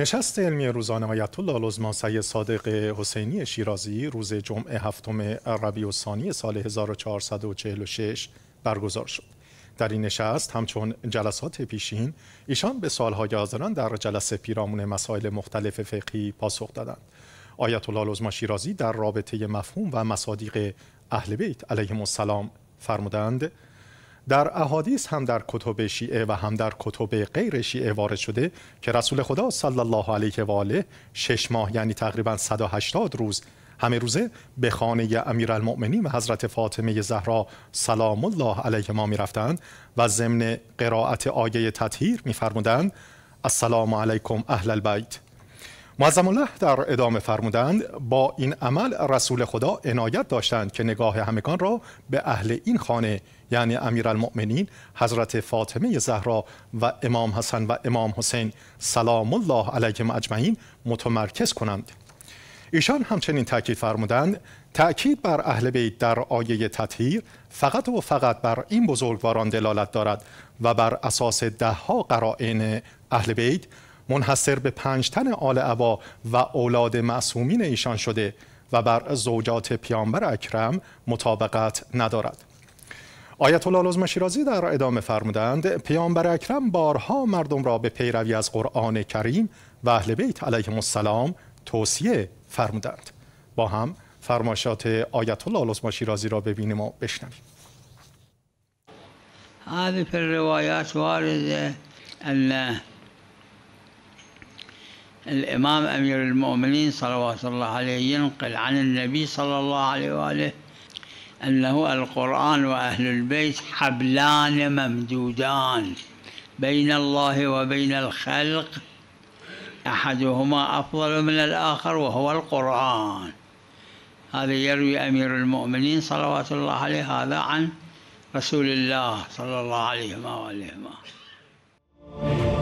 نشست علمی روزانه آیت الله العظما سید صادق حسینی شیرازی روز جمعه هفتم ربیع ثانی سال 1446 برگزار شد. در این نشست همچون جلسات پیشین ایشان به سالهای حاضران در جلسه پیرامون مسائل مختلف فقهی پاسخ دادند. آیت الله شیرازی در رابطه مفهوم و مصادیق اهل بیت علیهم السلام فرمودند در احادیث هم در کتب شیعه و هم در کتب غیر شیعه وارد شده که رسول خدا صلی الله علیه و آله شش ماه یعنی تقریبا 180 روز همه روزه به خانه امیرالمؤمنین و حضرت فاطمه زهرا سلام الله علیه ما می و ضمن قرائت آیه تطهیر می فرمودند السلام علیکم اهل البیت معظم الله در ادامه فرمودند با این عمل رسول خدا عنایت داشتند که نگاه همگان را به اهل این خانه یعنی امیرالمؤمنین حضرت فاطمه زهرا و امام حسن و امام حسین سلام الله علیهم اجمعین متمرکز کنند ایشان همچنین تاکید فرمودند تاکید بر اهل بیت در آیه تطهیر فقط و فقط بر این بزرگواران دلالت دارد و بر اساس دهها قرائن اهل بیت منحصر به پنج تن آل عبا و اولاد معصومین ایشان شده و بر زوجات پیامبر اکرم مطابقت ندارد آیت الله العظم شیرازی در ادامه فرمودند پیامبر اکرم بارها مردم را به پیروی از قرآن کریم و اهل بیت علیهم السلام توصیه فرمودند با هم فرمایشات آیت الله العظم شیرازی را ببینیم و بشنویم هذه فی الروایات وارده الإمام أمير المؤمنين صلوات الله عليه ينقل عن النبي صلى الله عليه وآله أنه القرآن وأهل البيت حبلان ممدودان بين الله وبين الخلق أحدهما أفضل من الآخر وهو القرآن هذا يروي أمير المؤمنين صلوات الله عليه هذا عن رسول الله صلى الله عليه وآله